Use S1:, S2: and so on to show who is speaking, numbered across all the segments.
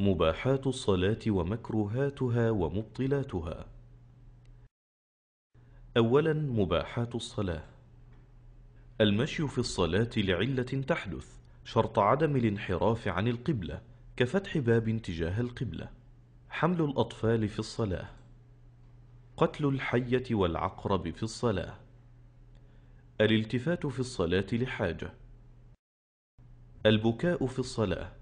S1: مباحات الصلاة ومكروهاتها ومبطلاتها أولا مباحات الصلاة المشي في الصلاة لعلة تحدث شرط عدم الانحراف عن القبلة كفتح باب تجاه القبلة حمل الأطفال في الصلاة قتل الحية والعقرب في الصلاة الالتفات في الصلاة لحاجة البكاء في الصلاة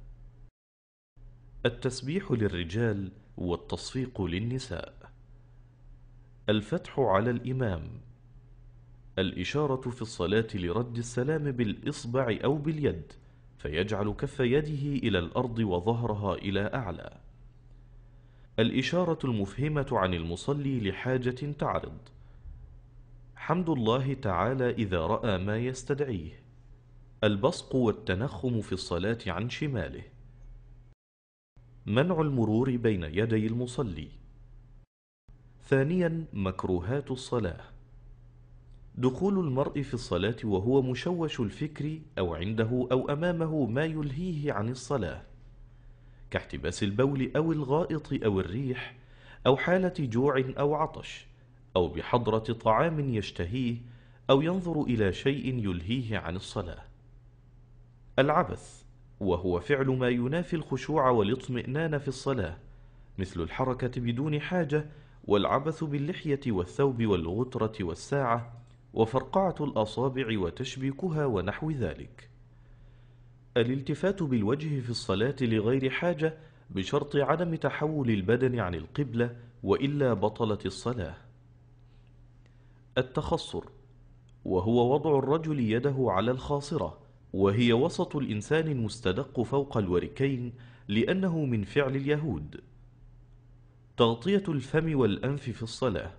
S1: التسبيح للرجال والتصفيق للنساء الفتح على الإمام الإشارة في الصلاة لرد السلام بالإصبع أو باليد فيجعل كف يده إلى الأرض وظهرها إلى أعلى الإشارة المفهمة عن المصلي لحاجة تعرض حمد الله تعالى إذا رأى ما يستدعيه البصق والتنخم في الصلاة عن شماله منع المرور بين يدي المصلي ثانيا مكروهات الصلاة دخول المرء في الصلاة وهو مشوش الفكر أو عنده أو أمامه ما يلهيه عن الصلاة كاحتباس البول أو الغائط أو الريح أو حالة جوع أو عطش أو بحضرة طعام يشتهيه أو ينظر إلى شيء يلهيه عن الصلاة العبث وهو فعل ما ينافي الخشوع والاطمئنان في الصلاة مثل الحركة بدون حاجة والعبث باللحية والثوب والغترة والساعة وفرقعة الأصابع وتشبيكها ونحو ذلك الالتفات بالوجه في الصلاة لغير حاجة بشرط عدم تحول البدن عن القبلة وإلا بطلت الصلاة التخصر وهو وضع الرجل يده على الخاصرة وهي وسط الإنسان المستدق فوق الوركين لأنه من فعل اليهود تغطية الفم والأنف في الصلاة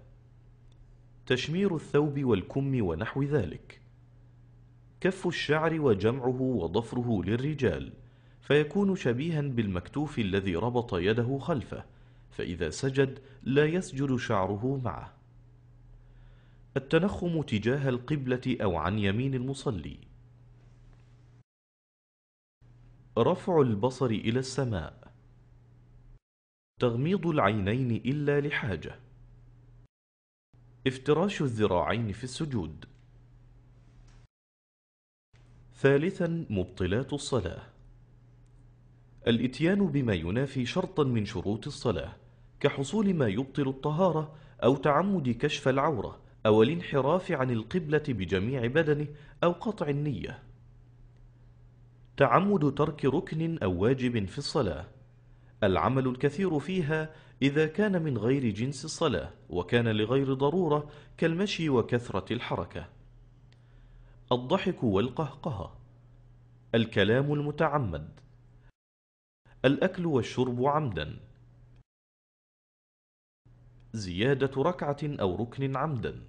S1: تشمير الثوب والكم ونحو ذلك كف الشعر وجمعه وضفره للرجال فيكون شبيها بالمكتوف الذي ربط يده خلفه فإذا سجد لا يسجد شعره معه التنخم تجاه القبلة أو عن يمين المصلي رفع البصر إلى السماء تغميض العينين إلا لحاجة افتراش الذراعين في السجود ثالثا مبطلات الصلاة الاتيان بما ينافي شرطا من شروط الصلاة كحصول ما يبطل الطهارة أو تعمد كشف العورة أو الانحراف عن القبلة بجميع بدنه أو قطع النية تعمد ترك ركن أو واجب في الصلاة العمل الكثير فيها إذا كان من غير جنس الصلاة وكان لغير ضرورة كالمشي وكثرة الحركة الضحك والقهقهة الكلام المتعمد الأكل والشرب عمدا زيادة ركعة أو ركن عمدا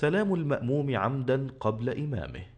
S1: سلام المأموم عمدا قبل إمامه